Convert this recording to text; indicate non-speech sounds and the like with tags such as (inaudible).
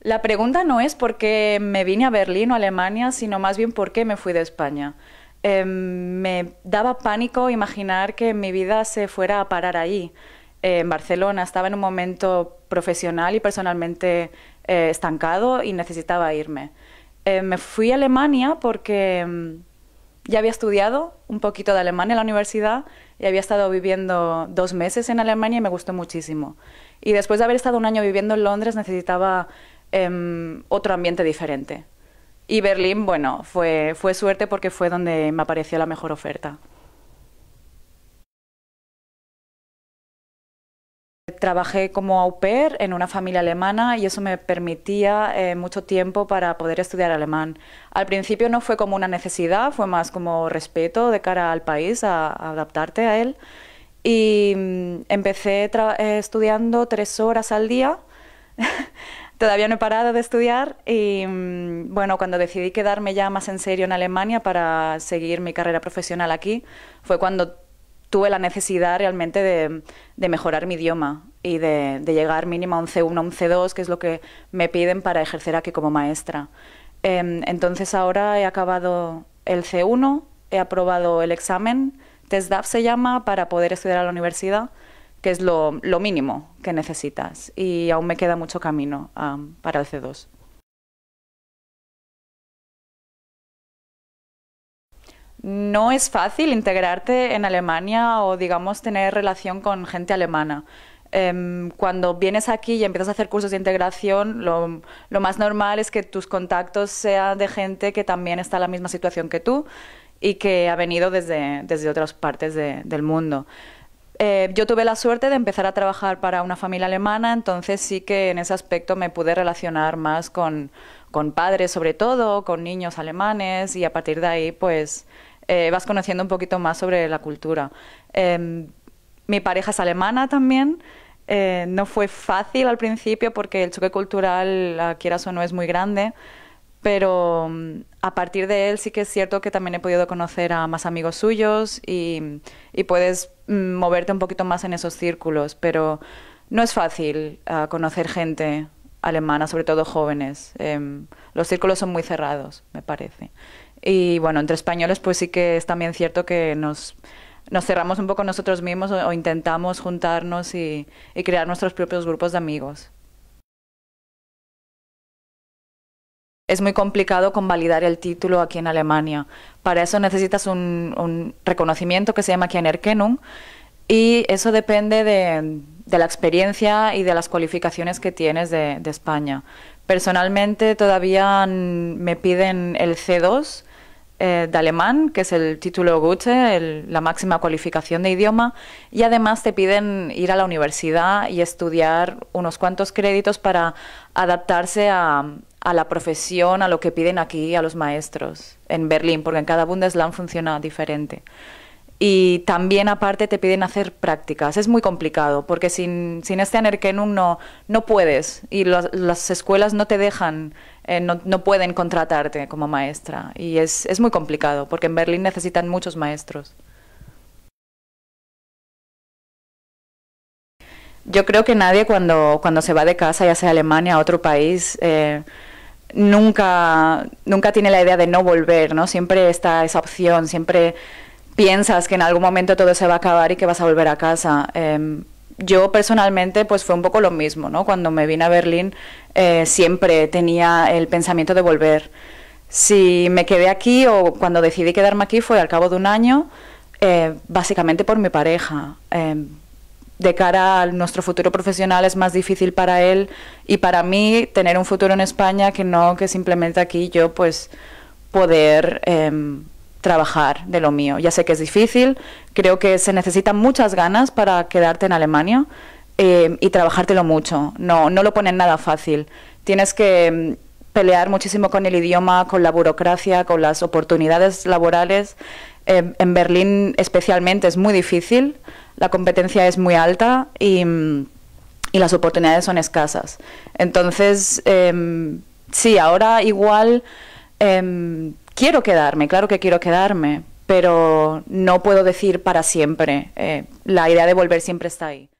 La pregunta no es por qué me vine a Berlín o a Alemania, sino más bien por qué me fui de España. Em, me daba pánico imaginar que mi vida se fuera a parar ahí, eh, en Barcelona. Estaba en un momento profesional y personalmente eh, estancado y necesitaba irme. Eh, me fui a Alemania porque em, ya había estudiado un poquito de alemán en la universidad y había estado viviendo dos meses en Alemania y me gustó muchísimo. Y después de haber estado un año viviendo en Londres necesitaba en em, otro ambiente diferente. Y Berlín, bueno, fue, suerte porque fue donde me apareció la mejor oferta. Trabajé como au pair en una familia alemana y eso me permitía eh, mucho tiempo para poder estudiar alemán. Al principio no fue como una necesidad, fue más como respeto de cara al país, a, adaptarte a él. Y mm, empecé eh, estudiando tres horas al día (laughs) Todavía no he parado de estudiar y mm, bueno, cuando decidí quedarme ya más en serio en Alemania para seguir mi carrera profesional aquí, fue cuando tuve la necesidad realmente de, mejorar mi idioma y de, llegar mínimo a un C1, un C2, que es lo que me piden para ejercer aquí como maestra. Em, entonces ahora he acabado el C1, he aprobado el examen, TESDAF se llama, para poder estudiar a la universidad que es lo, mínimo que necesitas. Y aún me queda mucho camino um, para el C2. no es fácil integrarte en Alemania o, digamos, tener relación con gente alemana. Em, cuando vienes aquí y empiezas a hacer cursos de integración, lo, más normal es que tus contactos sean de gente que también está en la misma situación que tú y que ha venido desde, otras partes del mundo. Eh, yo tuve la suerte de empezar a trabajar para una familia alemana, entonces sí que en ese aspecto me pude relacionar más con, con padres sobre todo, con niños alemanes y a partir de ahí pues eh, vas conociendo un poquito más sobre la cultura. Em, mi pareja es alemana también. Eh, no fue fácil al principio porque el choque cultural, quieras o no, es muy grande pero mm, a partir de él sí que es cierto que también he podido conocer a más amigos suyos y, y puedes Mm, moverte un poquito más en esos círculos, pero no es fácil ah, conocer gente alemana, sobre todo jóvenes. Em, los círculos son muy cerrados, me parece. Y bueno, entre españoles pues sí que es también cierto que nos, cerramos un poco nosotros mismos o, intentamos juntarnos y crear nuestros propios grupos de amigos. es muy complicado convalidar el título aquí en Alemania. Para eso necesitas un, reconocimiento que se llama Kienerkennung y eso depende de, la experiencia y de las cualificaciones que tienes de, España. Personalmente todavía me piden el C2 eh, de alemán, que es el título Goethe, la máxima cualificación de idioma, y además te piden ir a la universidad y estudiar unos cuantos créditos para adaptarse a, a la profesión, a lo que piden aquí, a los maestros en Berlín, porque en cada Bundesland funciona diferente. Y también aparte te piden hacer prácticas. Es muy complicado, porque sin, sin este Anerkennung no, no puedes y las escuelas no te dejan, eh, no, pueden contratarte como maestra. Y es, es muy complicado, porque en Berlín necesitan muchos maestros. Yo creo que nadie cuando, cuando se va de casa, ya sea a Alemania, a otro país, eh, nunca, nunca tiene la idea de no volver, ¿no? Siempre está esa opción, siempre piensas que en algún momento todo se va a acabar y que vas a volver a casa. Em, yo personalmente pues fue un poco lo mismo, ¿no? Cuando me vine a Berlín eh, siempre tenía el pensamiento de volver. Si me quedé aquí o cuando decidí quedarme aquí fue al cabo de un año, eh, básicamente por mi pareja. Em, de cara a nuestro futuro profesional es más difícil para él y para mí tener un futuro en España que no que simplemente aquí yo pues poder em, trabajar de lo mío. Ya sé que es difícil, creo que se necesitan muchas ganas para quedarte en Alemania em, y trabajártelo mucho. No, no lo ponen nada fácil. Tienes que em, pelear muchísimo con el idioma, con la burocracia, con las oportunidades laborales. Eh, en Berlín especialmente es muy difícil, la competencia es muy alta y, las oportunidades son escasas. Entonces, em, sí, ahora igual em, quiero quedarme, claro que quiero quedarme, pero no puedo decir para siempre. Eh, la idea de volver siempre está ahí.